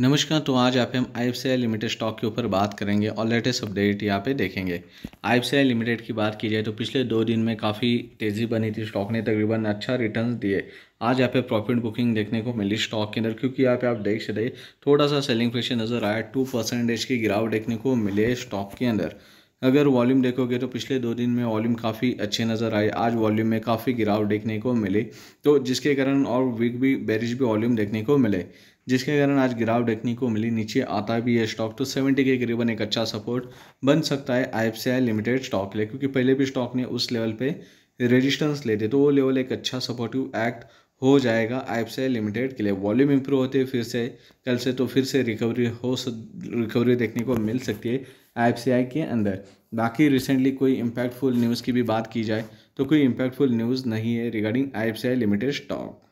नमस्कार तो आज आप हम आई लिमिटेड स्टॉक के ऊपर बात करेंगे और लेटेस्ट अपडेट यहाँ पे देखेंगे आई लिमिटेड की बात की जाए तो पिछले दो दिन में काफ़ी तेज़ी बनी थी स्टॉक ने तकरीबन अच्छा रिटर्न दिए आज यहाँ पे प्रॉफिट बुकिंग देखने को मिली स्टॉक के अंदर क्योंकि यहाँ पे आप देख सकते थोड़ा सा सेलिंग प्रेशर नज़र आया टू परसेंटेज की गिरावट देखने को मिले स्टॉक के अंदर अगर वॉल्यूम देखोगे तो पिछले दो दिन में वॉल्यूम काफ़ी अच्छे नज़र आए आज वॉल्यूम में काफ़ी गिरावट देखने को मिली तो जिसके कारण और वीक भी बैरिज भी वॉल्यूम देखने को मिले जिसके कारण आज गिरावट देखने को मिली नीचे आता भी है स्टॉक तो 70 के करीबन एक अच्छा सपोर्ट बन सकता है आई लिमिटेड स्टॉक ले क्योंकि पहले भी स्टॉक ने उस लेवल पर रेजिस्टेंस लेते तो वो लेवल एक अच्छा सपोर्टिव एक्ट हो जाएगा आई लिमिटेड के लिए वॉल्यूम इंप्रूव होते फिर से कल से तो फिर से रिकवरी हो रिकवरी देखने को मिल सकती है आई के अंदर बाकी रिसेंटली कोई इम्पैक्टफुल न्यूज़ की भी बात की जाए तो कोई इम्पैक्टफुल न्यूज़ नहीं है रिगार्डिंग आई लिमिटेड स्टॉक